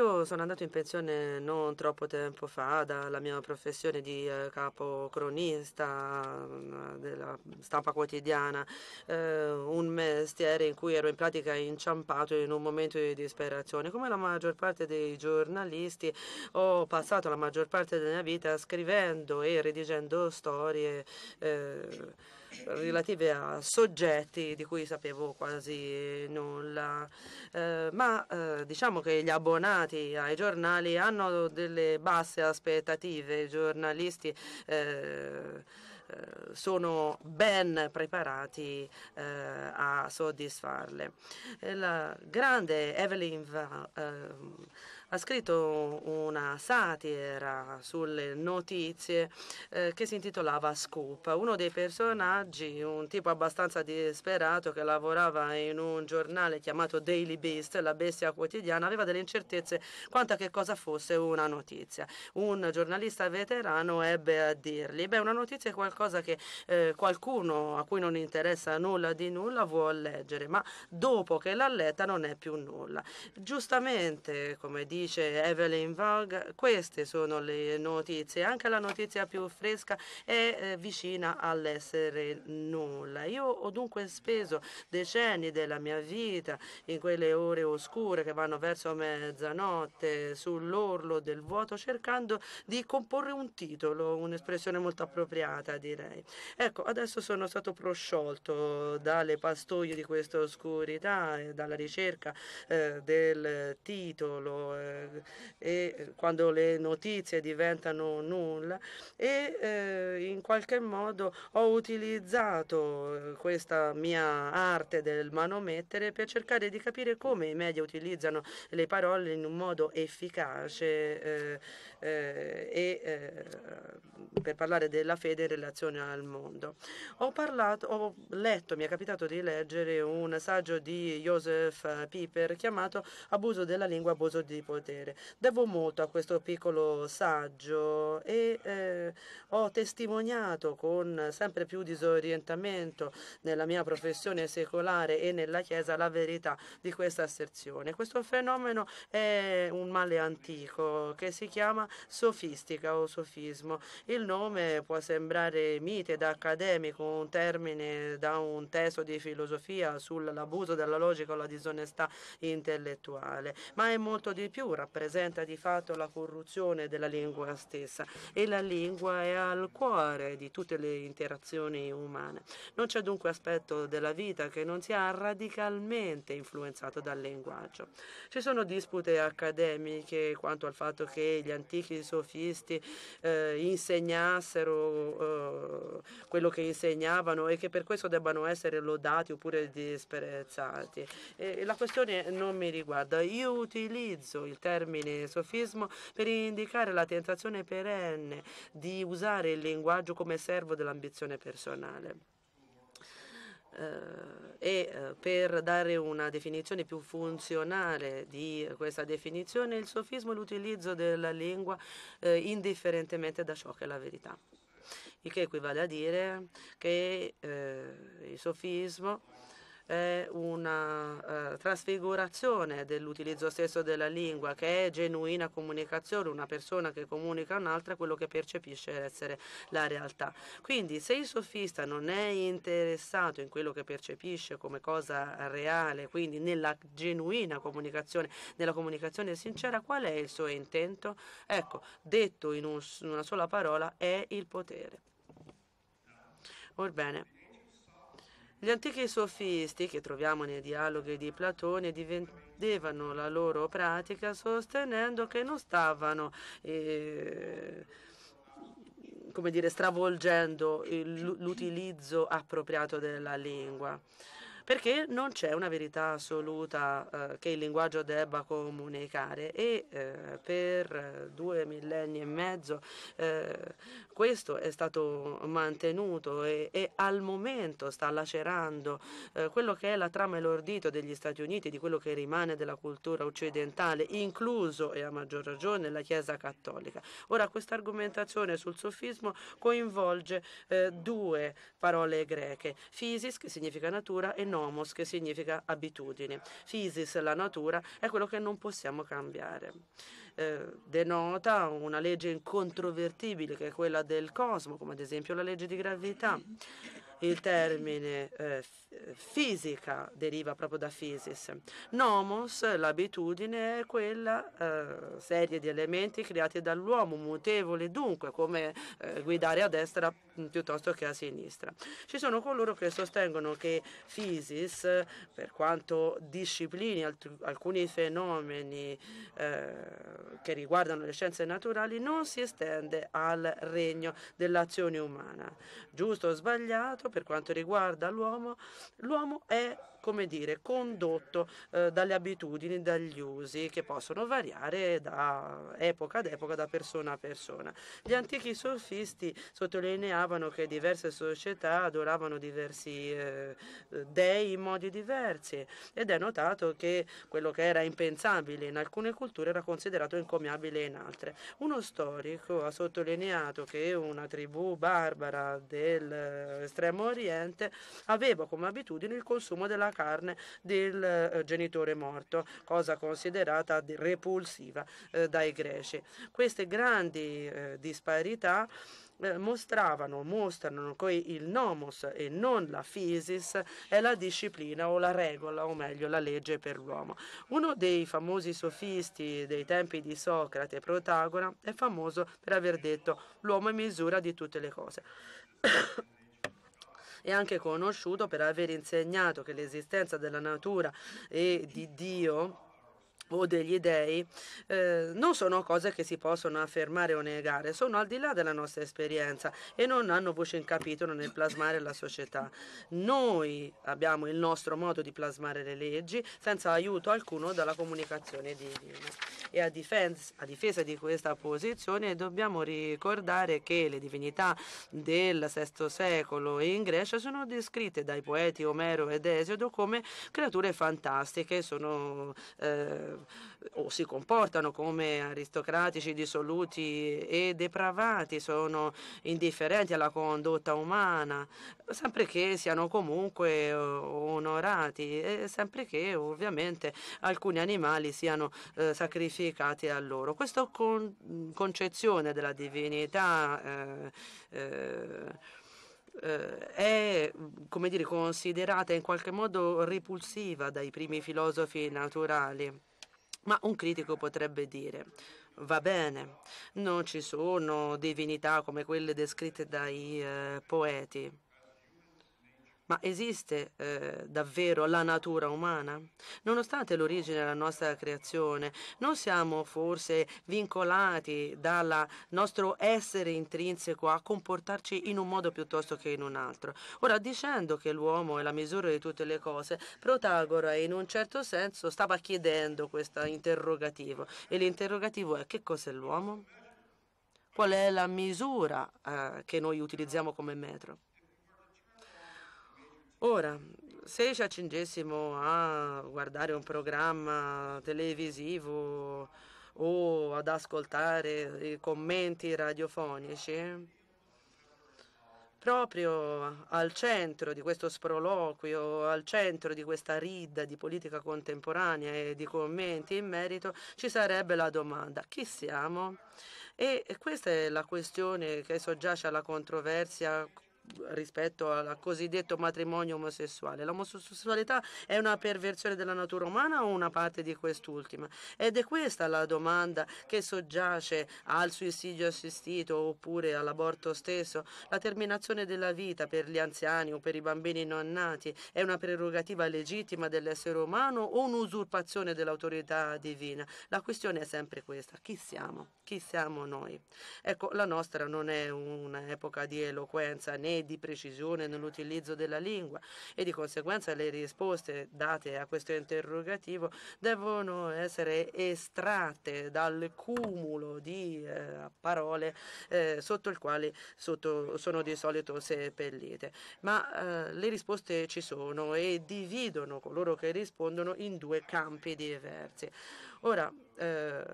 Io sono andato in pensione non troppo tempo fa dalla mia professione di eh, capo cronista mm, della stampa quotidiana, eh, un mestiere in cui ero in pratica inciampato in un momento di disperazione. Come la maggior parte dei giornalisti ho passato la maggior parte della mia vita scrivendo e redigendo storie. Eh, relative a soggetti di cui sapevo quasi nulla, eh, ma eh, diciamo che gli abbonati ai giornali hanno delle basse aspettative, i giornalisti eh, eh sono ben preparati eh, a soddisfarle. La grande Evelyn Va, eh, ha scritto una satira sulle notizie eh, che si intitolava Scoop. Uno dei personaggi, un tipo abbastanza disperato che lavorava in un giornale chiamato Daily Beast, la bestia quotidiana, aveva delle incertezze quanto a che cosa fosse una notizia. Un giornalista veterano ebbe a dirgli, beh una notizia è qualcosa che eh, qualcuno a cui non interessa nulla di nulla vuole leggere, ma dopo che l'ha letta non è più nulla. Giustamente, come dice dice Evelyn Vogue, queste sono le notizie, anche la notizia più fresca è eh, vicina all'essere nulla. Io ho dunque speso decenni della mia vita in quelle ore oscure che vanno verso mezzanotte sull'orlo del vuoto cercando di comporre un titolo, un'espressione molto appropriata direi. Ecco, adesso sono stato prosciolto dalle pastoie di questa oscurità, dalla ricerca eh, del titolo eh, eh, e eh, quando le notizie diventano nulla e eh, in qualche modo ho utilizzato eh, questa mia arte del manomettere per cercare di capire come i media utilizzano le parole in un modo efficace eh, eh, e eh, per parlare della fede in relazione al mondo. Ho, parlato, ho letto, mi è capitato di leggere un saggio di Joseph Pieper chiamato Abuso della lingua, abuso di potere. Devo molto a questo piccolo saggio e eh, ho testimoniato con sempre più disorientamento nella mia professione secolare e nella Chiesa la verità di questa asserzione. Questo fenomeno è un male antico che si chiama sofistica o sofismo. Il nome può sembrare mite da accademico, un termine da un testo di filosofia sull'abuso della logica o la disonestà intellettuale, ma è molto di più, rappresenta di fatto la corruzione della lingua stessa e la lingua è al cuore di tutte le interazioni umane. Non c'è dunque aspetto della vita che non sia radicalmente influenzato dal linguaggio. Ci sono dispute accademiche quanto al fatto che gli antichi lì che i sofisti eh, insegnassero eh, quello che insegnavano e che per questo debbano essere lodati oppure disprezzati. E la questione non mi riguarda. Io utilizzo il termine sofismo per indicare la tentazione perenne di usare il linguaggio come servo dell'ambizione personale. Eh, e eh, per dare una definizione più funzionale di questa definizione, il sofismo è l'utilizzo della lingua eh, indifferentemente da ciò che è la verità, il che equivale a dire che il sofismo è una eh, trasfigurazione dell'utilizzo stesso della lingua, che è genuina comunicazione, una persona che comunica a un'altra quello che percepisce essere la realtà. Quindi se il sofista non è interessato in quello che percepisce come cosa reale, quindi nella genuina comunicazione, nella comunicazione sincera, qual è il suo intento? Ecco, detto in, un, in una sola parola, è il potere. Orbene gli antichi sofisti che troviamo nei dialoghi di Platone divendevano la loro pratica sostenendo che non stavano eh, come dire, stravolgendo l'utilizzo appropriato della lingua perché non c'è una verità assoluta eh, che il linguaggio debba comunicare e eh, per due millenni e mezzo eh, questo è stato mantenuto e, e al momento sta lacerando eh, quello che è la trama e l'ordito degli Stati Uniti, di quello che rimane della cultura occidentale, incluso e a maggior ragione la Chiesa cattolica. Ora questa argomentazione sul sofismo coinvolge eh, due parole greche, physis che significa natura e nomos che significa abitudine. Physis, la natura, è quello che non possiamo cambiare. Eh, denota una legge incontrovertibile che è quella del cosmo, come ad esempio la legge di gravità. Il termine eh, fisica deriva proprio da physis. Nomos, l'abitudine, è quella eh, serie di elementi creati dall'uomo, mutevoli dunque, come eh, guidare a destra piuttosto che a sinistra. Ci sono coloro che sostengono che physis, per quanto disciplini alcuni fenomeni eh, che riguardano le scienze naturali, non si estende al regno dell'azione umana. Giusto o sbagliato, per quanto riguarda l'uomo, L'uomo è come dire, condotto eh, dalle abitudini, dagli usi che possono variare da epoca ad epoca, da persona a persona. Gli antichi sofisti sottolineavano che diverse società adoravano diversi eh, eh, dei in modi diversi ed è notato che quello che era impensabile in alcune culture era considerato incomiabile in altre. Uno storico ha sottolineato che una tribù barbara dell'estremo eh, oriente aveva come abitudine il consumo della carne del eh, genitore morto, cosa considerata repulsiva eh, dai greci. Queste grandi eh, disparità eh, mostravano, mostrano che il nomos e non la physis è la disciplina o la regola, o meglio la legge per l'uomo. Uno dei famosi sofisti dei tempi di Socrate, Protagora, è famoso per aver detto l'uomo è misura di tutte le cose è anche conosciuto per aver insegnato che l'esistenza della natura e di Dio o degli dei, eh, non sono cose che si possono affermare o negare, sono al di là della nostra esperienza e non hanno voce in capitolo nel plasmare la società. Noi abbiamo il nostro modo di plasmare le leggi senza aiuto alcuno dalla comunicazione divina. E a difesa, a difesa di questa posizione dobbiamo ricordare che le divinità del VI secolo in Grecia sono descritte dai poeti Omero ed Esiodo come creature fantastiche, sono eh, o si comportano come aristocratici dissoluti e depravati, sono indifferenti alla condotta umana, sempre che siano comunque eh, onorati e sempre che ovviamente alcuni animali siano eh, sacrificati a loro. Questa con concezione della divinità eh, eh, eh, è come dire, considerata in qualche modo ripulsiva dai primi filosofi naturali ma un critico potrebbe dire, va bene, non ci sono divinità come quelle descritte dai eh, poeti, ma esiste eh, davvero la natura umana? Nonostante l'origine della nostra creazione, non siamo forse vincolati dal nostro essere intrinseco a comportarci in un modo piuttosto che in un altro. Ora, dicendo che l'uomo è la misura di tutte le cose, Protagora in un certo senso stava chiedendo questo interrogativo e l'interrogativo è che cos'è l'uomo? Qual è la misura eh, che noi utilizziamo come metro? Ora, se ci accingessimo a guardare un programma televisivo o ad ascoltare i commenti radiofonici, proprio al centro di questo sproloquio, al centro di questa ridda di politica contemporanea e di commenti in merito, ci sarebbe la domanda chi siamo? E questa è la questione che soggiace alla controversia rispetto al cosiddetto matrimonio omosessuale. L'omosessualità è una perversione della natura umana o una parte di quest'ultima? Ed è questa la domanda che soggiace al suicidio assistito oppure all'aborto stesso. La terminazione della vita per gli anziani o per i bambini non nati è una prerogativa legittima dell'essere umano o un'usurpazione dell'autorità divina? La questione è sempre questa. Chi siamo? Chi siamo noi? Ecco, la nostra non è un'epoca di eloquenza né né di precisione nell'utilizzo della lingua e di conseguenza le risposte date a questo interrogativo devono essere estratte dal cumulo di eh, parole eh, sotto il quale sotto, sono di solito seppellite. Ma eh, le risposte ci sono e dividono coloro che rispondono in due campi diversi. Ora, eh,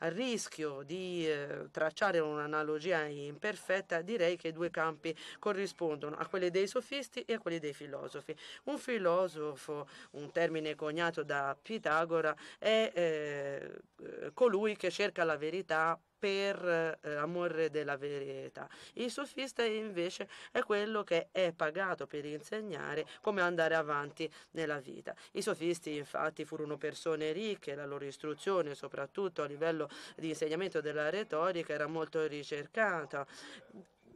a rischio di eh, tracciare un'analogia imperfetta, direi che i due campi corrispondono a quelli dei sofisti e a quelli dei filosofi. Un filosofo, un termine coniato da Pitagora, è eh, colui che cerca la verità per eh, amore della verità. Il sofista invece è quello che è pagato per insegnare come andare avanti nella vita. I sofisti infatti furono persone ricche, la loro istruzione soprattutto a livello di insegnamento della retorica era molto ricercata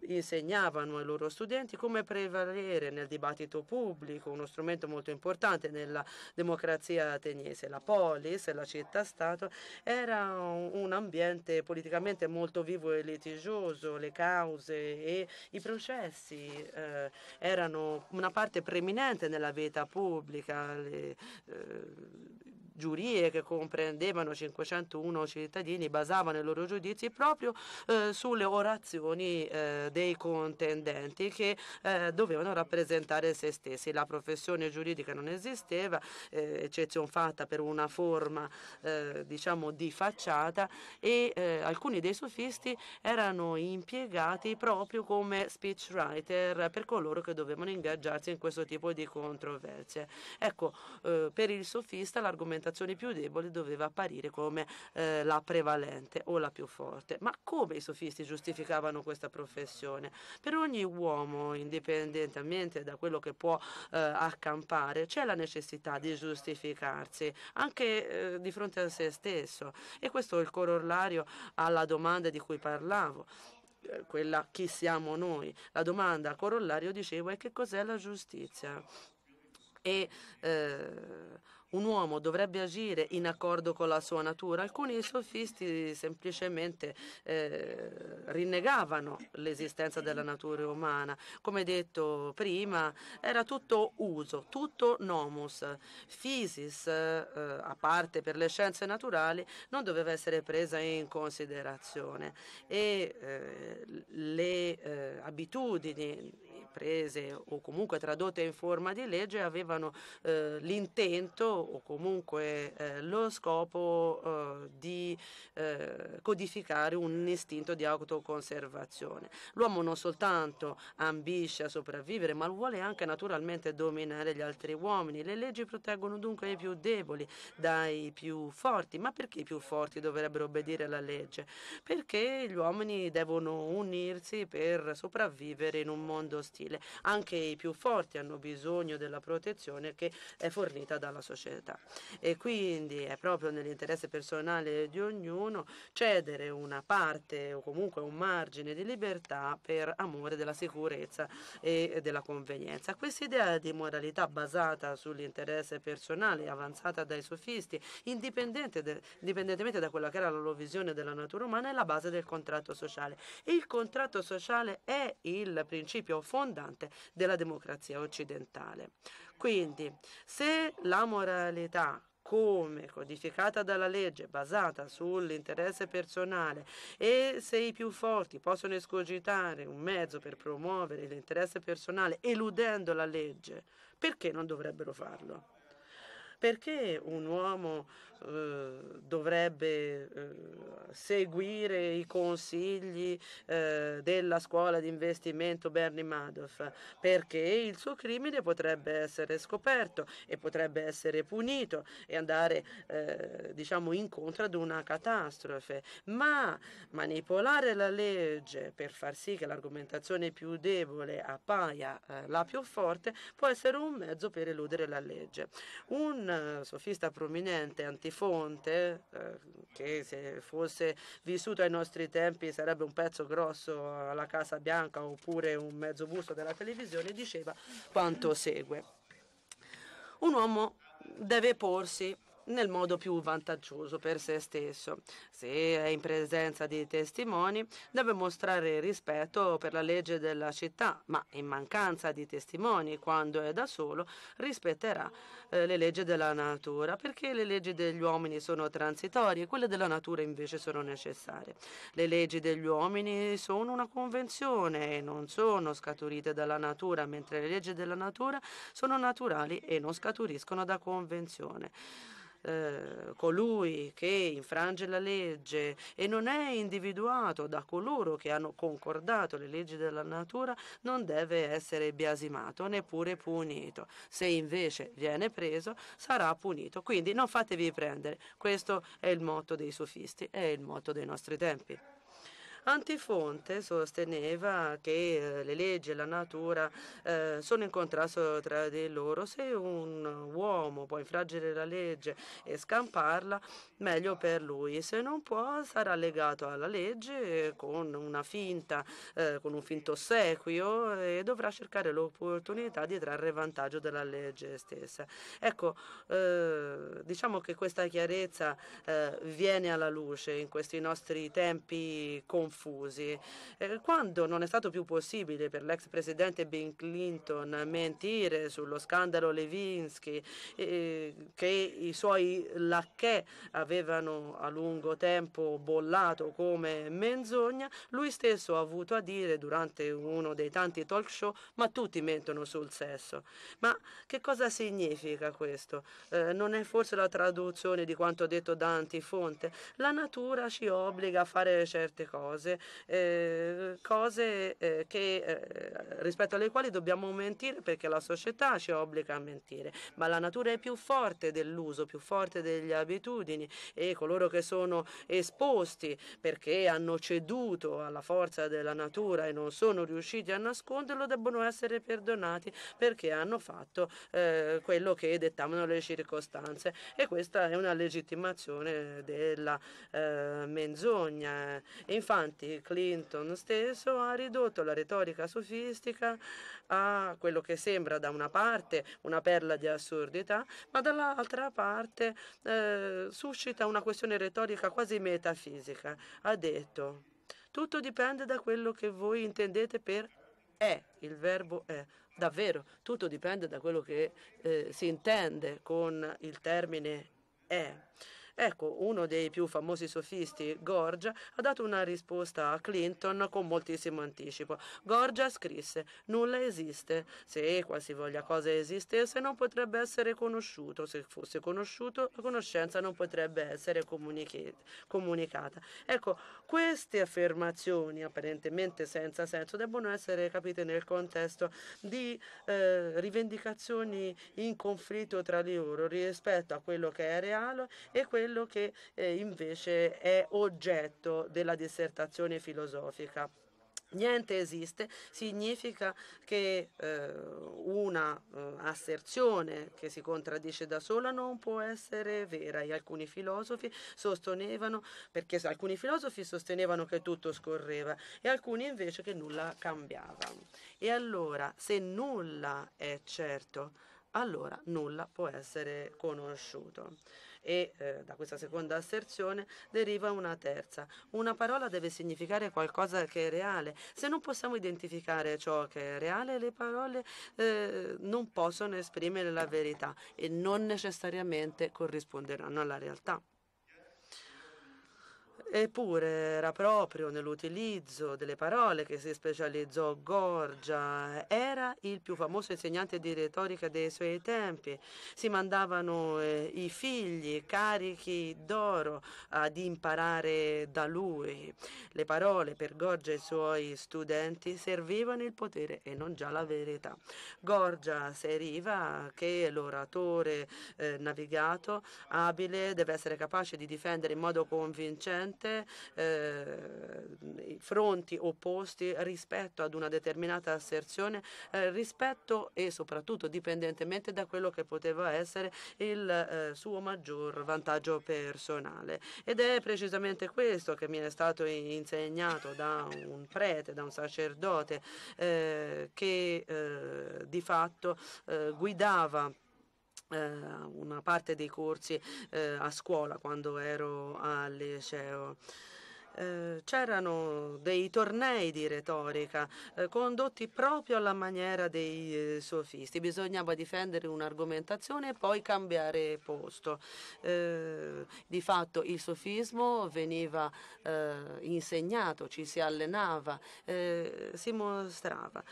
insegnavano ai loro studenti come prevalere nel dibattito pubblico, uno strumento molto importante nella democrazia ateniese. La polis, la città-stato, era un ambiente politicamente molto vivo e litigioso, le cause e i processi eh, erano una parte preeminente nella vita pubblica. Le, eh, giurie che comprendevano 501 cittadini basavano i loro giudizi proprio eh, sulle orazioni eh, dei contendenti che eh, dovevano rappresentare se stessi. La professione giuridica non esisteva, eh, eccezione fatta per una forma eh, diciamo di facciata e eh, alcuni dei sofisti erano impiegati proprio come speechwriter per coloro che dovevano ingaggiarsi in questo tipo di controversie. Ecco, eh, per il sofista l'argomentazione più debole doveva apparire come eh, la prevalente o la più forte. Ma come i sofisti giustificavano questa professione? situazione. Per ogni uomo, indipendentemente da quello che può eh, accampare, c'è la necessità di giustificarsi anche eh, di fronte a se stesso e questo è il corollario alla domanda di cui parlavo eh, quella chi siamo noi. La domanda corollario dicevo è che cos'è la giustizia? E eh, un uomo dovrebbe agire in accordo con la sua natura. Alcuni sofisti semplicemente eh, rinnegavano l'esistenza della natura umana. Come detto prima, era tutto uso, tutto nomus. Fisis, eh, a parte per le scienze naturali, non doveva essere presa in considerazione e eh, le eh, abitudini prese o comunque tradotte in forma di legge avevano eh, l'intento o comunque eh, lo scopo eh, di eh, codificare un istinto di autoconservazione. L'uomo non soltanto ambisce a sopravvivere, ma vuole anche naturalmente dominare gli altri uomini. Le leggi proteggono dunque i più deboli dai più forti, ma perché i più forti dovrebbero obbedire alla legge? Perché gli uomini devono unirsi per sopravvivere in un mondo stile. Anche i più forti hanno bisogno della protezione che è fornita dalla società e quindi è proprio nell'interesse personale di ognuno cedere una parte o comunque un margine di libertà per amore della sicurezza e della convenienza. Questa idea di moralità basata sull'interesse personale avanzata dai sofisti, indipendente de, indipendentemente da quella che era la loro visione della natura umana, è la base del contratto sociale. E il contratto sociale è il principio fondamentale fondante della democrazia occidentale. Quindi, se la moralità come codificata dalla legge, basata sull'interesse personale e se i più forti possono escogitare un mezzo per promuovere l'interesse personale eludendo la legge, perché non dovrebbero farlo? Perché un uomo eh, dovrebbe eh, seguire i consigli eh, della scuola di investimento Bernie Madoff perché il suo crimine potrebbe essere scoperto e potrebbe essere punito e andare eh, diciamo incontro ad una catastrofe ma manipolare la legge per far sì che l'argomentazione più debole appaia eh, la più forte può essere un mezzo per eludere la legge un sofista prominente antifascista Fonte, eh, che se fosse vissuto ai nostri tempi sarebbe un pezzo grosso alla Casa Bianca oppure un mezzo busto della televisione, diceva quanto segue. Un uomo deve porsi nel modo più vantaggioso per se stesso. Se è in presenza di testimoni, deve mostrare rispetto per la legge della città, ma in mancanza di testimoni, quando è da solo, rispetterà eh, le leggi della natura, perché le leggi degli uomini sono transitorie, e quelle della natura invece sono necessarie. Le leggi degli uomini sono una convenzione e non sono scaturite dalla natura, mentre le leggi della natura sono naturali e non scaturiscono da convenzione eh, colui che infrange la legge e non è individuato da coloro che hanno concordato le leggi della natura, non deve essere biasimato neppure punito. Se invece viene preso, sarà punito. Quindi non fatevi prendere. Questo è il motto dei sofisti, è il motto dei nostri tempi. Antifonte sosteneva che eh, le leggi e la natura eh, sono in contrasto tra di loro. Se un uomo può infrangere la legge e scamparla, meglio per lui. Se non può, sarà legato alla legge con una finta, eh, con un finto ossequio e dovrà cercare l'opportunità di trarre vantaggio dalla legge stessa. Ecco, diciamo che questa chiarezza viene alla luce in questi nostri tempi complessi confusi. Eh, quando non è stato più possibile per l'ex presidente Bill Clinton mentire sullo scandalo Levinsky eh, che i suoi lacchè avevano a lungo tempo bollato come menzogna, lui stesso ha avuto a dire durante uno dei tanti talk show ma tutti mentono sul sesso. Ma che cosa significa questo? Eh, non è forse la traduzione di quanto detto da Antifonte? La natura ci obbliga a fare certe cose cose, eh, cose eh, che, eh, rispetto alle quali dobbiamo mentire perché la società ci obbliga a mentire, ma la natura è più forte dell'uso, più forte delle abitudini e coloro che sono esposti perché hanno ceduto alla forza della natura e non sono riusciti a nasconderlo debbono essere perdonati perché hanno fatto eh, quello che dettavano le circostanze e questa è una legittimazione della eh, menzogna. Infatti, avanti Clinton stesso ha ridotto la retorica sofistica a quello che sembra da una parte una perla di assurdità, ma dall'altra parte eh, suscita una questione retorica quasi metafisica. Ha detto, tutto dipende da quello che voi intendete per è, il verbo è. Davvero, tutto dipende da quello che eh, si intende con il termine è. Ecco, uno dei più famosi sofisti, Gorgia, ha dato una risposta a Clinton con moltissimo anticipo. Gorgia scrisse: Nulla esiste. Se qualsivoglia cosa esistesse, non potrebbe essere conosciuto. Se fosse conosciuto, la conoscenza non potrebbe essere comunicata. Ecco, queste affermazioni, apparentemente senza senso, debbono essere capite nel contesto di eh, rivendicazioni in conflitto tra di loro rispetto a quello che è reale e quello quello che eh, invece è oggetto della dissertazione filosofica. Niente esiste significa che eh, una eh, asserzione che si contraddice da sola non può essere vera e alcuni filosofi sostenevano perché alcuni filosofi sostenevano che tutto scorreva e alcuni invece che nulla cambiava. E allora, se nulla è certo, allora nulla può essere conosciuto e eh, da questa seconda asserzione deriva una terza. Una parola deve significare qualcosa che è reale. Se non possiamo identificare ciò che è reale, le parole eh, non possono esprimere la verità e non necessariamente corrisponderanno alla realtà. Eppure era proprio nell'utilizzo delle parole che si specializzò Gorgia, era il più famoso insegnante di retorica dei suoi tempi. Si mandavano eh, i figli carichi d'oro ad imparare da lui. Le parole per Gorgia e i suoi studenti servivano il potere e non già la verità. Gorgia seriva che l'oratore eh, navigato, abile, deve essere capace di difendere in modo convincente completamente eh, fronti opposti rispetto ad una determinata asserzione, eh, rispetto e soprattutto dipendentemente da quello che poteva essere il eh, suo maggior vantaggio personale. Ed è precisamente questo che mi è stato insegnato da un prete, da un sacerdote eh, che eh, di fatto guidava eh, una parte dei corsi eh, a scuola quando ero al liceo eh, c'erano dei tornei di retorica condotti proprio alla maniera dei sofisti. Bisognava difendere un'argomentazione e poi cambiare posto. di fatto il sofismo veniva insegnato, ci si allenava, si mostrava.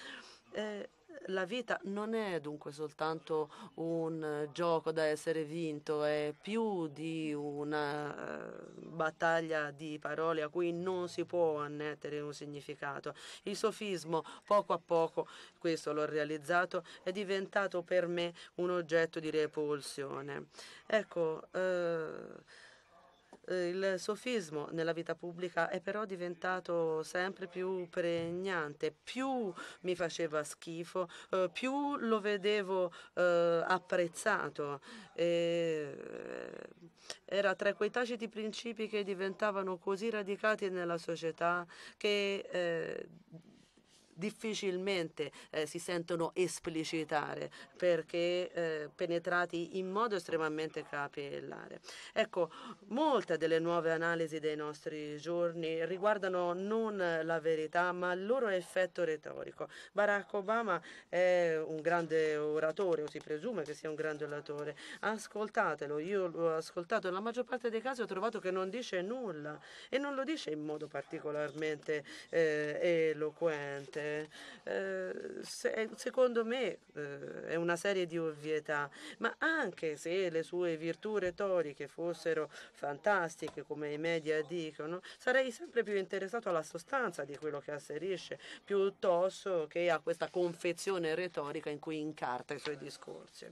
La vita non è dunque soltanto un eh, gioco da essere vinto, è più di una eh, battaglia di parole a cui non si può annettere un significato. Il sofismo, poco a poco, questo l'ho realizzato, è diventato per me un oggetto di repulsione. Ecco, eh, il sofismo nella vita pubblica è però diventato sempre più pregnante, più mi faceva schifo, eh, più lo vedevo eh, apprezzato. Eh, era tra quei taciti principi che diventavano così radicati nella società che difficilmente eh, si sentono esplicitare perché eh, penetrati in modo estremamente capillare. Ecco, molte delle nuove analisi dei nostri giorni riguardano non la verità ma il loro effetto retorico. Barack Obama è un grande oratore, o si presume che sia un grande oratore, ascoltatelo, io l'ho ascoltato, nella maggior parte dei casi ho trovato che non dice nulla e non lo dice in modo particolarmente eh, eloquente eh, eh, se, eh, secondo me eh, è una serie di ovvietà, ma anche se le sue virtù retoriche fossero fantastiche, come i media dicono, sarei sempre più interessato alla sostanza di quello che asserisce, piuttosto che a questa confezione retorica in cui incarta i suoi discorsi.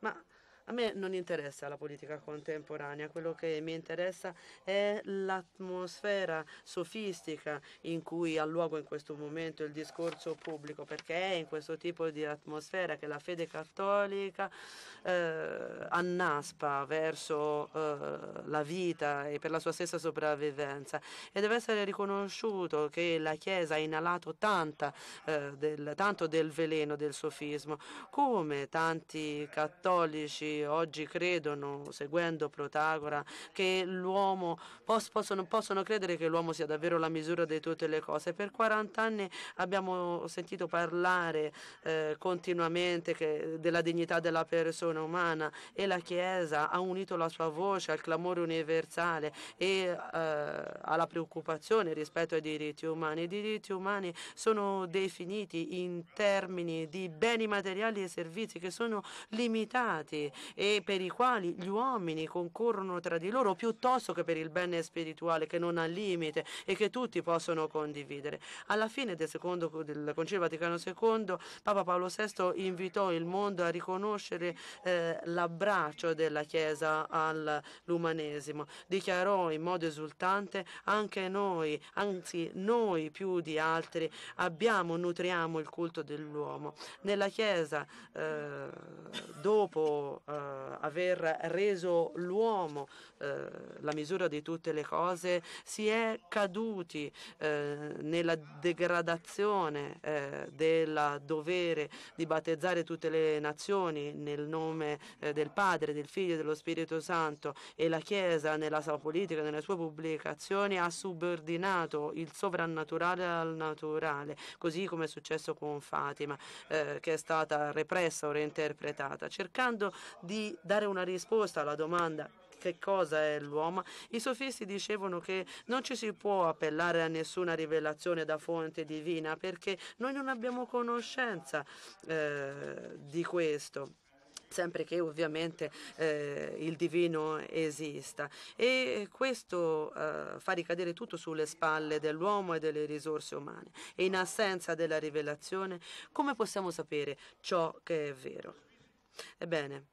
Ma a me non interessa la politica contemporanea, quello che mi interessa è l'atmosfera sofistica in cui ha luogo in questo momento il discorso pubblico, perché è in questo tipo di atmosfera che la fede cattolica eh, annaspa verso eh, la vita e per la sua stessa sopravvivenza e deve essere riconosciuto che la Chiesa ha inalato tanta, eh, del, tanto del veleno del sofismo, come tanti cattolici oggi credono, seguendo Protagora, che l'uomo possono, possono credere che l'uomo sia davvero la misura di tutte le cose. Per 40 anni abbiamo sentito parlare eh, continuamente che, della dignità della persona umana e la Chiesa ha unito la sua voce al clamore universale e eh, alla preoccupazione rispetto ai diritti umani. I diritti umani sono definiti in termini di beni materiali e servizi che sono limitati e per i quali gli uomini concorrono tra di loro piuttosto che per il bene spirituale che non ha limite e che tutti possono condividere. Alla fine del, secondo, del Concilio Vaticano II Papa Paolo VI invitò il mondo a riconoscere eh, l'abbraccio della Chiesa all'umanesimo. Dichiarò in modo esultante anche noi, anzi noi più di altri, abbiamo, nutriamo il culto dell'uomo. Nella Chiesa eh, dopo eh, eh, aver reso l'uomo eh, la misura di tutte le cose, si è caduti eh, nella degradazione del dovere di battezzare tutte le nazioni nel nome del Padre, del Figlio e dello Spirito Santo e la Chiesa nella sua politica, nelle sue pubblicazioni ha subordinato il sovrannaturale al naturale, così come è successo con Fatima, eh, che è stata repressa o reinterpretata, cercando di dare una risposta alla domanda che cosa è l'uomo, i sofisti dicevano che non ci si può appellare a nessuna rivelazione da fonte divina perché noi non abbiamo conoscenza eh, di questo sempre che ovviamente eh, il divino esista e questo eh, fa ricadere tutto sulle spalle dell'uomo e delle risorse umane e in assenza della rivelazione come possiamo sapere ciò che è vero? Ebbene,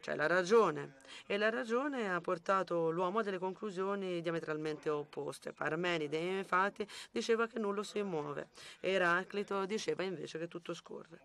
cioè la ragione. E la ragione ha portato l'uomo a delle conclusioni diametralmente opposte. Parmenide infatti diceva che nulla si muove, Eraclito diceva invece che tutto scorre.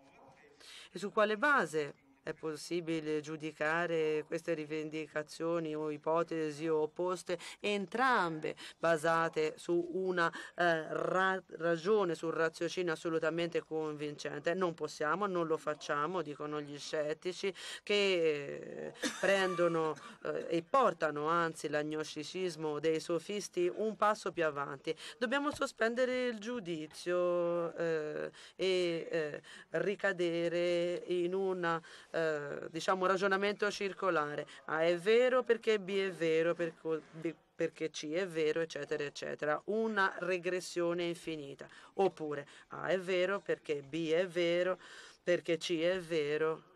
E su quale base è possibile giudicare queste rivendicazioni o ipotesi opposte, entrambe basate su una eh, ra ragione, su un raziocinio assolutamente convincente. Non possiamo, non lo facciamo, dicono gli scettici, che eh, prendono eh, e portano anzi l'agnosticismo dei sofisti un passo più avanti. Dobbiamo sospendere il giudizio eh, e eh, ricadere in una eh, diciamo, ragionamento circolare. A è vero perché B è vero perché C è vero, eccetera, eccetera. Una regressione infinita. Oppure A è vero perché B è vero perché C è vero.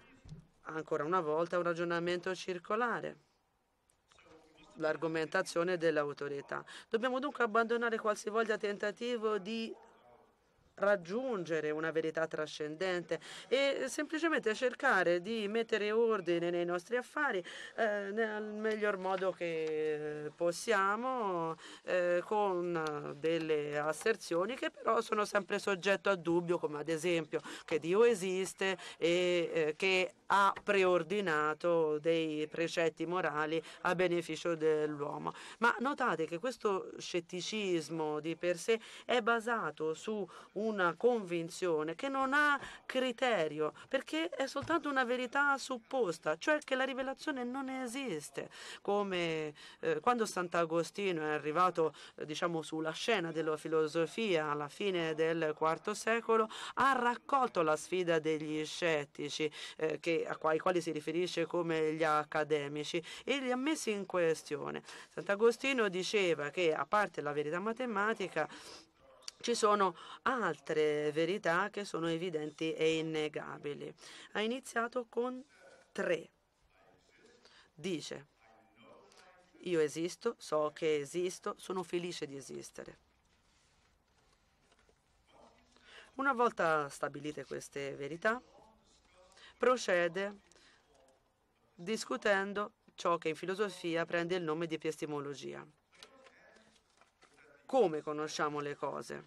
Ancora una volta un ragionamento circolare l'argomentazione dell'autorità. Dobbiamo dunque abbandonare qualsivoglia tentativo di raggiungere una verità trascendente e semplicemente cercare di mettere ordine nei nostri affari eh, nel miglior modo che possiamo eh, con delle asserzioni che però sono sempre soggetto a dubbio come ad esempio che Dio esiste e eh, che ha preordinato dei precetti morali a beneficio dell'uomo. Ma notate che questo scetticismo di per sé è basato su un una convinzione che non ha criterio, perché è soltanto una verità supposta, cioè che la rivelazione non esiste. Come eh, quando Sant'Agostino è arrivato eh, diciamo, sulla scena della filosofia alla fine del IV secolo, ha raccolto la sfida degli scettici, eh, che, ai quali si riferisce come gli accademici, e li ha messi in questione. Sant'Agostino diceva che, a parte la verità matematica, ci sono altre verità che sono evidenti e innegabili. Ha iniziato con tre. Dice, io esisto, so che esisto, sono felice di esistere. Una volta stabilite queste verità, procede discutendo ciò che in filosofia prende il nome di epistemologia come conosciamo le cose.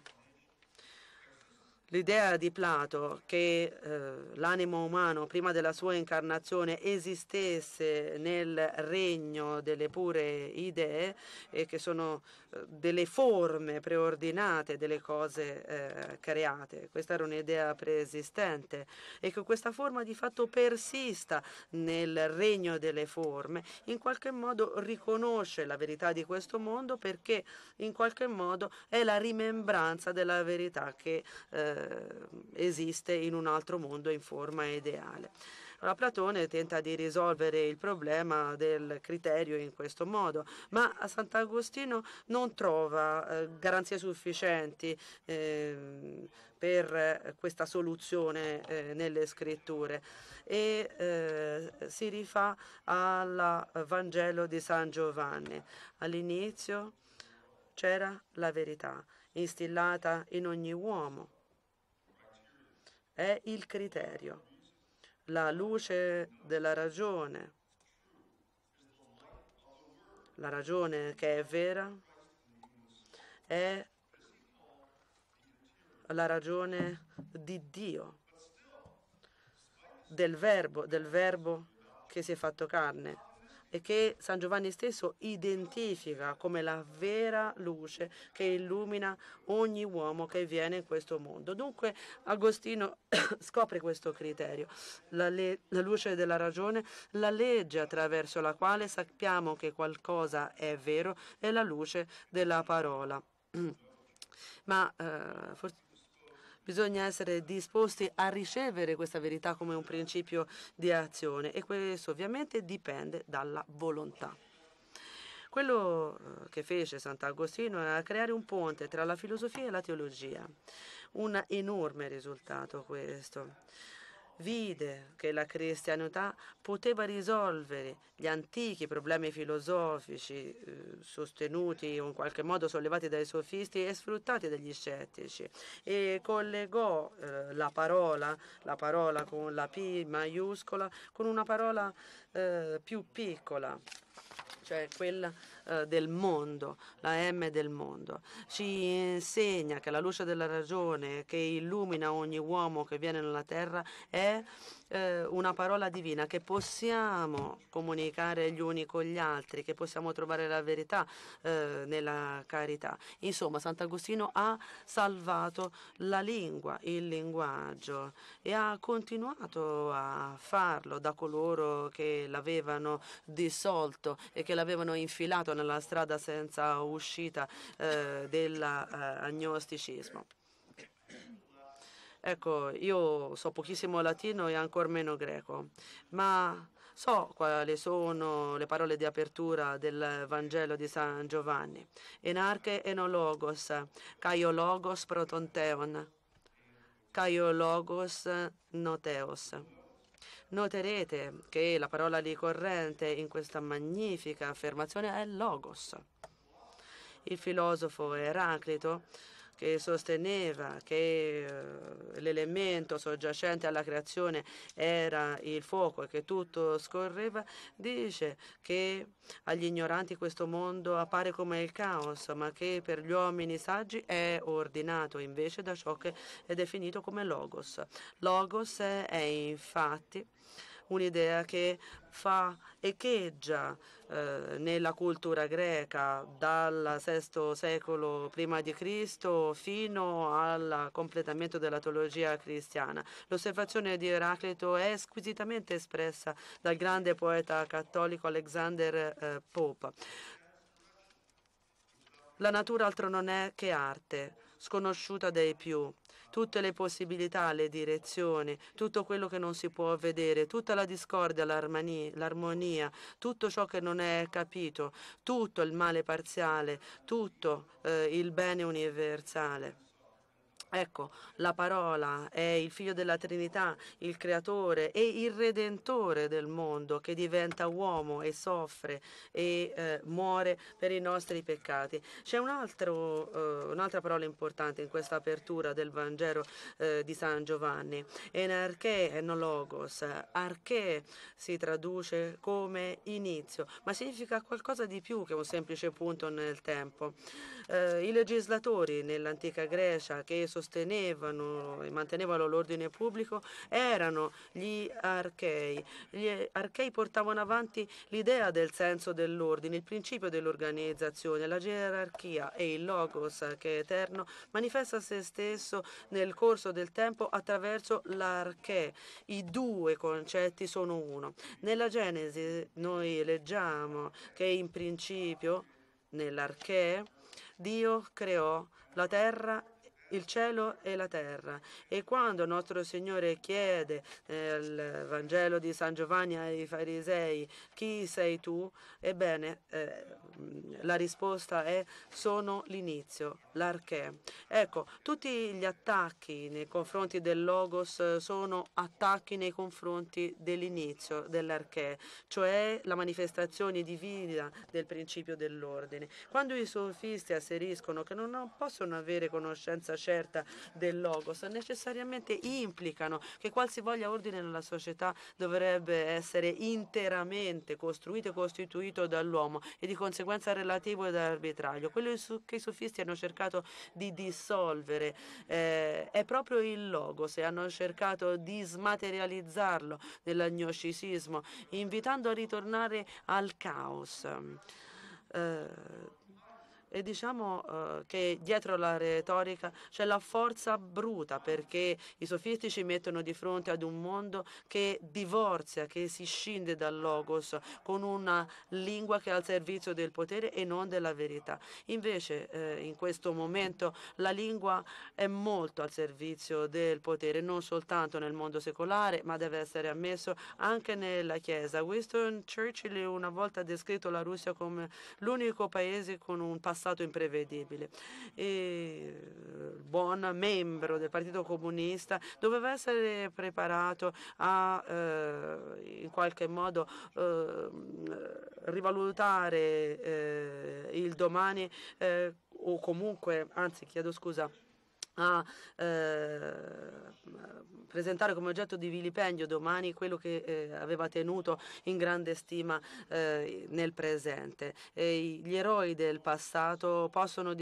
L'idea di Plato che eh, l'animo umano prima della sua incarnazione esistesse nel regno delle pure idee e che sono eh, delle forme preordinate delle cose eh, create, questa era un'idea preesistente e che questa forma di fatto persista nel regno delle forme, in qualche modo riconosce la verità di questo mondo perché in qualche modo è la rimembranza della verità che eh, eh, esiste in un altro mondo in forma ideale. Allora, Platone tenta di risolvere il problema del criterio in questo modo, ma a Sant'Agostino non trova eh, garanzie sufficienti eh, per questa soluzione eh, nelle scritture e eh, si rifà al Vangelo di San Giovanni. All'inizio c'era la verità instillata in ogni uomo è il criterio, la luce della ragione, la ragione che è vera è la ragione di Dio, del verbo, del verbo che si è fatto carne e che San Giovanni stesso identifica come la vera luce che illumina ogni uomo che viene in questo mondo. Dunque Agostino scopre questo criterio, la, le- la luce della ragione, la legge attraverso la quale sappiamo che qualcosa è vero è la luce della parola. Ma eh, forse Bisogna essere disposti a ricevere questa verità come un principio di azione e questo ovviamente dipende dalla volontà. Quello eh, che fece Sant'Agostino era creare un ponte tra la filosofia e la teologia, un enorme risultato questo vide che la cristianità poteva risolvere gli antichi problemi filosofici eh, sostenuti o in qualche modo sollevati dai sofisti e sfruttati dagli scettici e collegò eh, la parola, la parola con la P maiuscola, con una parola eh, più piccola cioè quella eh, del mondo, la M del mondo. Ci insegna che la luce della ragione che illumina ogni uomo che viene nella terra è eh, una parola divina, che possiamo comunicare gli uni con gli altri, che possiamo trovare la verità eh, nella carità. Insomma, Sant'Agostino ha salvato la lingua, il linguaggio e ha continuato a farlo da coloro che l'avevano dissolto e che l'avevano infilato nella strada senza uscita eh, dell'agnosticismo. Eh, Ecco, io so pochissimo latino e ancora meno greco, ma so quali sono le parole di apertura del Vangelo di San Giovanni. Enarche enologos, caio logos protonteon, caio logos noteos. Noterete che la parola ricorrente in questa magnifica affermazione è logos. Il filosofo Eraclito che sosteneva che eh, l'elemento soggiacente alla creazione era il fuoco e che tutto scorreva, dice che agli ignoranti questo mondo appare come il caos, ma che per gli uomini saggi è ordinato invece da ciò che è definito come logos. Logos è infatti un'idea che fa echeggia eh, nella cultura greca dal VI secolo prima di Cristo fino al completamento della teologia cristiana. L'osservazione di Eraclito è squisitamente espressa dal grande poeta cattolico Alexander eh, Pope. La natura altro non è che arte sconosciuta dai più. Tutte le possibilità, le direzioni, tutto quello che non si può vedere, tutta la discordia, l'armonia, tutto ciò che non è capito, tutto il male parziale, tutto eh, il bene universale. Ecco, la parola è il figlio della Trinità, il creatore e il redentore del mondo che diventa uomo e soffre e eh, muore per i nostri peccati. C'è eh, un'altra eh, un parola importante in questa apertura del Vangelo eh, di San Giovanni, enarche enologos, eh, arche si traduce come inizio, ma significa qualcosa di più che un semplice punto nel tempo. Eh, I legislatori nell'antica Grecia che sostengono sostenevano e mantenevano l'ordine pubblico erano gli archei. Gli archei portavano avanti l'idea del senso dell'ordine, il principio dell'organizzazione, la gerarchia e il logos che è eterno manifesta se stesso nel corso del tempo attraverso l'archè. I due concetti sono uno. Nella Genesi noi leggiamo che in principio nell'archè Dio creò la terra il cielo e la terra. E quando nostro Signore chiede nel eh, Vangelo di San Giovanni ai farisei chi sei tu, ebbene eh, la risposta è sono l'inizio, l'archè. Ecco, tutti gli attacchi nei confronti del Logos eh, sono attacchi nei confronti dell'inizio, dell'archè, cioè la manifestazione divina del principio dell'ordine. Quando i sofisti asseriscono che non possono avere conoscenza certa del logos, necessariamente implicano che qualsivoglia ordine nella società dovrebbe essere interamente costruito e costituito dall'uomo e di conseguenza relativo ed arbitrario. Quello che i sofisti hanno cercato di dissolvere eh, è proprio il logos e hanno cercato di smaterializzarlo nell'agnosticismo, invitando a ritornare al caos. Eh, e diciamo eh, che dietro la retorica c'è la forza bruta perché i sofisti ci mettono di fronte ad un mondo che divorzia, che si scinde dal logos con una lingua che è al servizio del potere e non della verità. Invece eh, in questo momento la lingua è molto al servizio del potere, non soltanto nel mondo secolare, ma deve essere ammesso anche nella Chiesa. Winston Churchill una volta ha descritto la Russia come l'unico paese con un passato stato imprevedibile. E buon membro del Partito Comunista doveva essere preparato a eh, in qualche modo eh, rivalutare eh, il domani eh, o comunque, anzi chiedo scusa, a eh, presentare come oggetto di vilipendio domani quello che eh, aveva tenuto in grande stima eh, nel presente. E gli eroi del passato possono,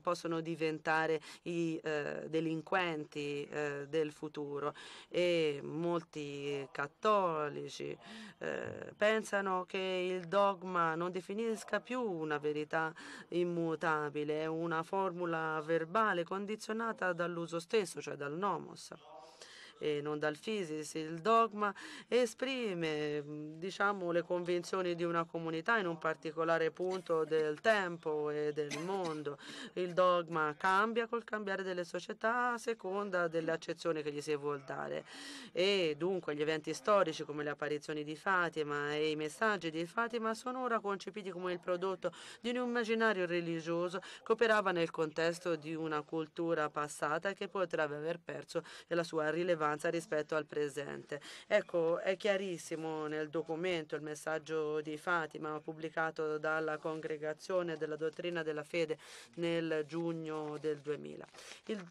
possono diventare i eh, delinquenti eh, del futuro e molti cattolici eh, pensano che il dogma non definisca più una verità immutabile, è una formula verbale condizionata nata dall'uso stesso, cioè dal nomos e non dal fisis, il dogma esprime mm, diciamo, le convinzioni di una comunità in un particolare punto del tempo e del mondo. Il dogma cambia col cambiare delle società a seconda delle accezioni che gli si vuol dare e dunque gli eventi storici come le apparizioni di Fatima e i messaggi di Fatima sono ora concepiti come il prodotto di un immaginario religioso che operava nel contesto di una cultura passata che potrebbe aver perso la sua rilevanza distanza rispetto al presente. Ecco, è chiarissimo nel documento il messaggio di Fatima pubblicato dalla Congregazione della Dottrina della Fede nel giugno del 2000. Il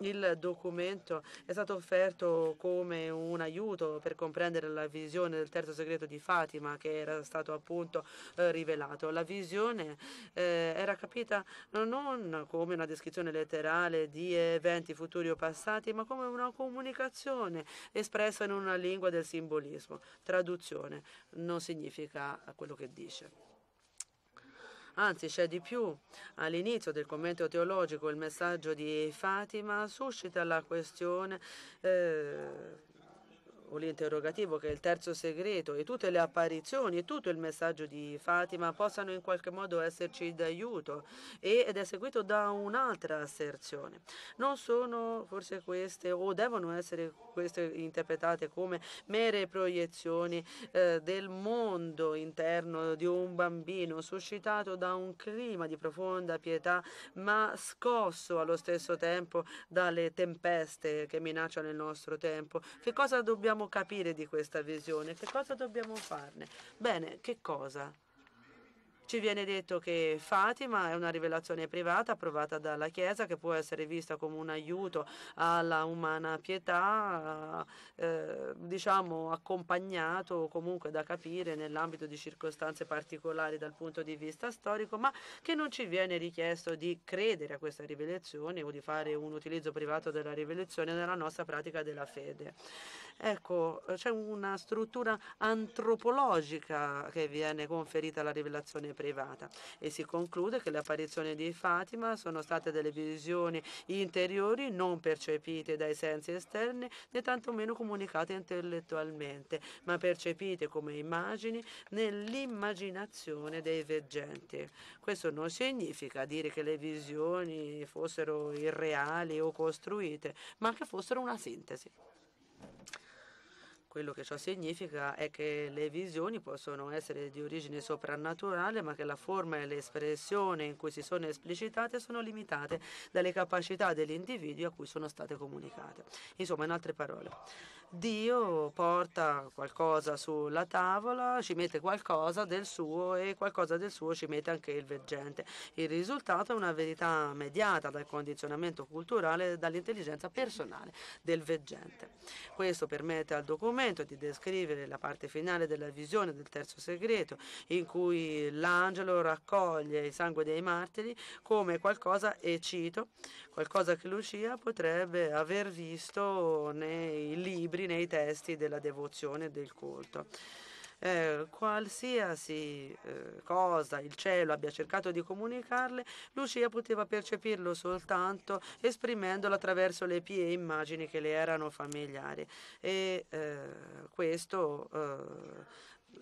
il documento è stato offerto come un aiuto per comprendere la visione del terzo segreto di Fatima che era stato appunto eh, rivelato. La visione eh, era capita non come una descrizione letterale di eventi futuri o passati, ma come una comunicazione espressa in una lingua del simbolismo. Traduzione non significa quello che dice. Anzi, c'è di più. All'inizio del commento teologico il messaggio di Fatima suscita la questione eh, o l'interrogativo che il terzo segreto e tutte le apparizioni e tutto il messaggio di Fatima possano in qualche modo esserci d'aiuto ed è seguito da un'altra asserzione. Non sono forse queste o devono essere queste interpretate come mere proiezioni eh, del mondo interno di un bambino suscitato da un clima di profonda pietà ma scosso allo stesso tempo dalle tempeste che minacciano il nostro tempo. Che cosa dobbiamo dobbiamo capire di questa visione? Che cosa dobbiamo farne? Bene, che cosa? Ci viene detto che Fatima è una rivelazione privata approvata dalla Chiesa che può essere vista come un aiuto alla umana pietà, eh, diciamo accompagnato comunque da capire nell'ambito di circostanze particolari dal punto di vista storico, ma che non ci viene richiesto di credere a questa rivelazione o di fare un utilizzo privato della rivelazione nella nostra pratica della fede. Ecco, c'è una struttura antropologica che viene conferita alla rivelazione privata e si conclude che le apparizioni di Fatima sono state delle visioni interiori non percepite dai sensi esterni né tantomeno comunicate intellettualmente, ma percepite come immagini nell'immaginazione dei veggenti. Questo non significa dire che le visioni fossero irreali o costruite, ma che fossero una sintesi. Quello che ciò significa è che le visioni possono essere di origine soprannaturale, ma che la forma e l'espressione in cui si sono esplicitate sono limitate dalle capacità dell'individuo a cui sono state comunicate. Insomma, in altre parole, Dio porta qualcosa sulla tavola, ci mette qualcosa del suo e qualcosa del suo ci mette anche il veggente. Il risultato è una verità mediata dal condizionamento culturale e dall'intelligenza personale del veggente. Questo permette al documento di descrivere la parte finale della visione del terzo segreto in cui l'angelo raccoglie il sangue dei martiri come qualcosa, e cito, qualcosa che Lucia potrebbe aver visto nei libri libri nei testi della devozione e del culto. Eh, qualsiasi eh, cosa il cielo abbia cercato di comunicarle, Lucia poteva percepirlo soltanto esprimendolo attraverso le pie immagini che le erano familiari. E eh, questo eh,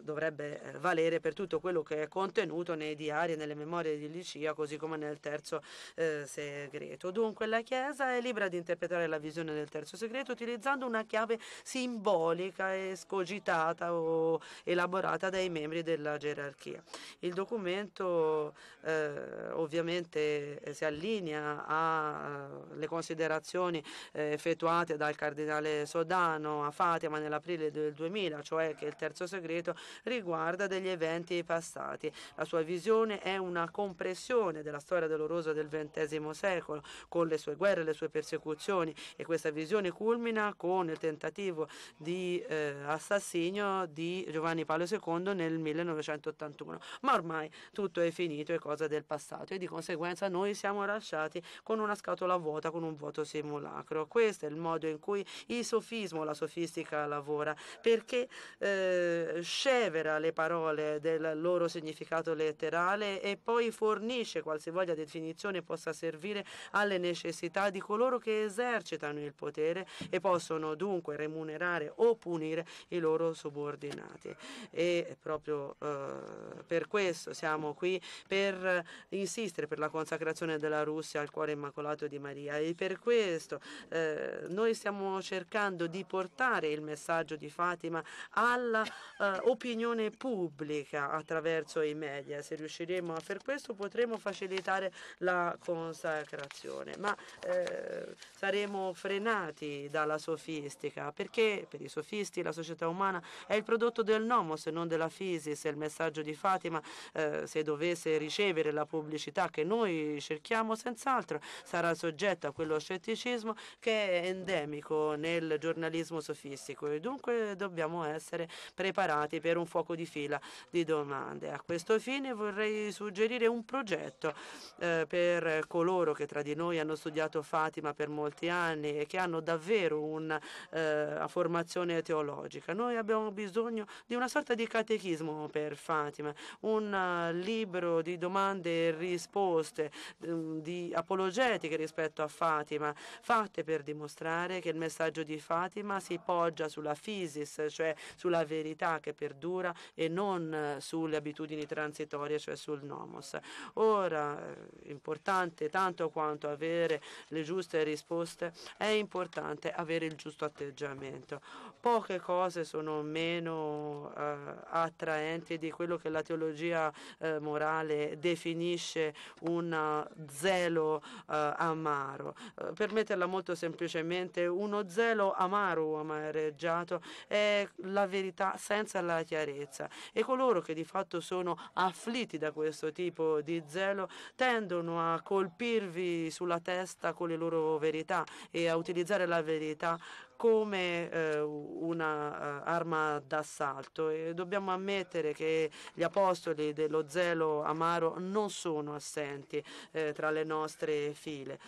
dovrebbe eh, valere per tutto quello che è contenuto nei diari e nelle memorie di Licia, così come nel terzo eh, segreto. Dunque la Chiesa è libera di interpretare la visione del terzo segreto utilizzando una chiave simbolica escogitata o elaborata dai membri della gerarchia. Il documento eh, ovviamente eh, si allinea alle eh, considerazioni eh, effettuate dal cardinale Sodano a Fatima nell'aprile del 2000, cioè che il terzo segreto riguarda degli eventi passati. La sua visione è una compressione della storia dolorosa del XX secolo, con le sue guerre e le sue persecuzioni, e questa visione culmina con il tentativo di eh, assassinio di Giovanni Paolo II nel 1981. Ma ormai tutto è finito, è cosa del passato, e di conseguenza noi siamo lasciati con una scatola vuota, con un vuoto simulacro. Questo è il modo in cui il sofismo, la sofistica lavora, perché eh, scevera le parole del loro significato letterale e poi fornisce qualsivoglia definizione possa servire alle necessità di coloro che esercitano il potere e possono dunque remunerare o punire i loro subordinati. E proprio eh, per questo siamo qui, per insistere per la consacrazione della Russia al cuore immacolato di Maria e per questo eh, noi stiamo cercando di portare il messaggio di Fatima alla eh, opinione pubblica attraverso i media. Se riusciremo a fare questo potremo facilitare la consacrazione, ma eh, saremo frenati dalla sofistica, perché per i sofisti la società umana è il prodotto del nomos e non della fisis, il messaggio di Fatima eh, se dovesse ricevere la pubblicità che noi cerchiamo senz'altro sarà soggetta a quello scetticismo che è endemico nel giornalismo sofistico e dunque dobbiamo essere preparati per un fuoco di fila di domande. A questo fine vorrei suggerire un progetto eh, per coloro che tra di noi hanno studiato Fatima per molti anni e che hanno davvero una eh, formazione teologica. Noi abbiamo bisogno di una sorta di catechismo per Fatima, un eh, libro di domande e risposte, mm, di apologetiche rispetto a Fatima, fatte per dimostrare che il messaggio di Fatima si poggia sulla fisis, cioè sulla verità che per perdura e non eh, sulle abitudini transitorie, cioè sul nomos. Ora, eh, importante tanto quanto avere le giuste risposte, è importante avere il giusto atteggiamento. Poche cose sono meno eh, attraenti di quello che la teologia eh, morale definisce un eh, zelo eh, amaro. Per metterla molto semplicemente, uno zelo amaro o amareggiato è la verità senza la chiarezza e coloro che di fatto sono afflitti da questo tipo di zelo tendono a colpirvi sulla testa con le loro verità e a utilizzare la verità come eh, un'arma eh, uh, d'assalto e dobbiamo ammettere che gli apostoli dello zelo amaro non sono assenti eh, tra le nostre file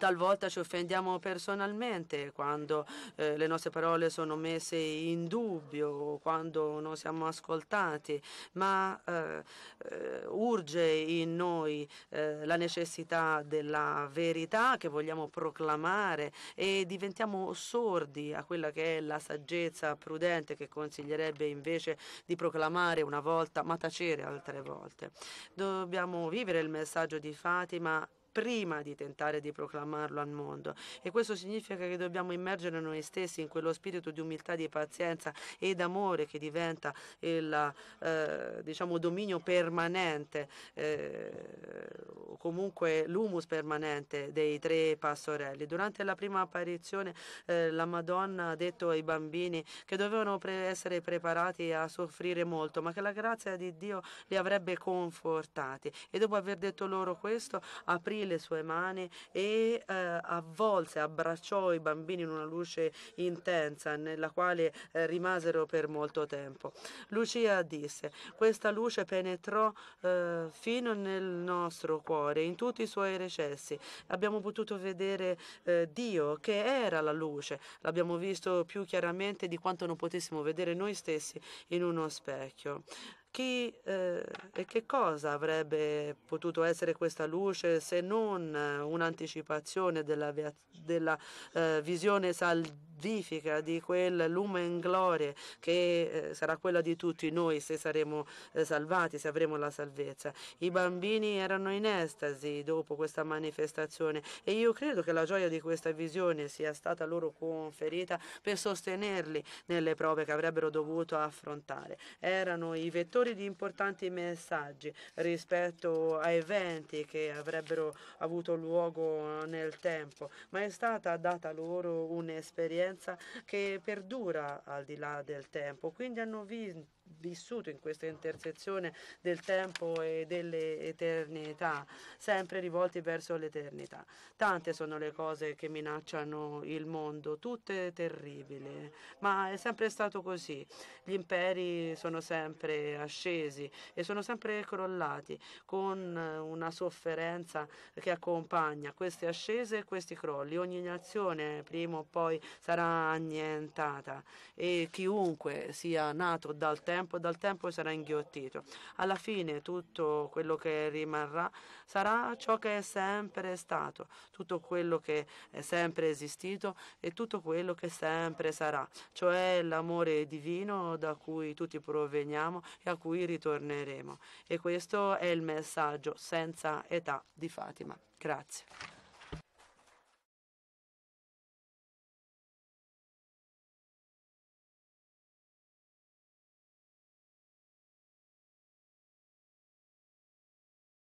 Talvolta ci offendiamo personalmente quando eh, le nostre parole sono messe in dubbio, quando non siamo ascoltati, ma eh, eh, urge in noi eh, la necessità della verità che vogliamo proclamare e diventiamo sordi a quella che è la saggezza prudente che consiglierebbe invece di proclamare una volta ma tacere altre volte. Dobbiamo vivere il messaggio di Fatima prima di tentare di proclamarlo al mondo e questo significa che dobbiamo immergere noi stessi in quello spirito di umiltà, di pazienza e d'amore che diventa il eh, diciamo, dominio permanente eh, o comunque l'humus permanente dei tre pastorelli. Durante la prima apparizione eh, la Madonna ha detto ai bambini che dovevano pre essere preparati a soffrire molto ma che la grazia di Dio li avrebbe confortati e dopo aver detto loro questo aprì le sue mani e eh, avvolse, abbracciò i bambini in una luce intensa nella quale eh, rimasero per molto tempo. Lucia disse, questa luce penetrò eh, fino nel nostro cuore, in tutti i suoi recessi. Abbiamo potuto vedere eh, Dio che era la luce, l'abbiamo visto più chiaramente di quanto non potessimo vedere noi stessi in uno specchio. Chi eh, e che cosa avrebbe potuto essere questa luce se non eh, un'anticipazione della, della eh, visione salvifica di quel lume in gloria che eh, sarà quella di tutti noi se saremo eh, salvati, se avremo la salvezza. I bambini erano in estasi dopo questa manifestazione e io credo che la gioia di questa visione sia stata loro conferita per sostenerli nelle prove che avrebbero dovuto affrontare. Erano i vettori portatori di importanti messaggi rispetto a eventi che avrebbero avuto luogo nel tempo, ma è stata data loro un'esperienza che perdura al di là del tempo, quindi hanno vinto vissuto in questa intersezione del tempo e dell'eternità, sempre rivolti verso l'eternità. Tante sono le cose che minacciano il mondo, tutte terribili, ma è sempre stato così. Gli imperi sono sempre ascesi e sono sempre crollati con una sofferenza che accompagna queste ascese e questi crolli. Ogni nazione prima o poi sarà annientata e chiunque sia nato dal tempo tempo dal tempo sarà inghiottito. Alla fine tutto quello che rimarrà sarà ciò che è sempre stato, tutto quello che è sempre esistito e tutto quello che sempre sarà, cioè l'amore divino da cui tutti proveniamo e a cui ritorneremo. E questo è il messaggio senza età di Fatima. Grazie.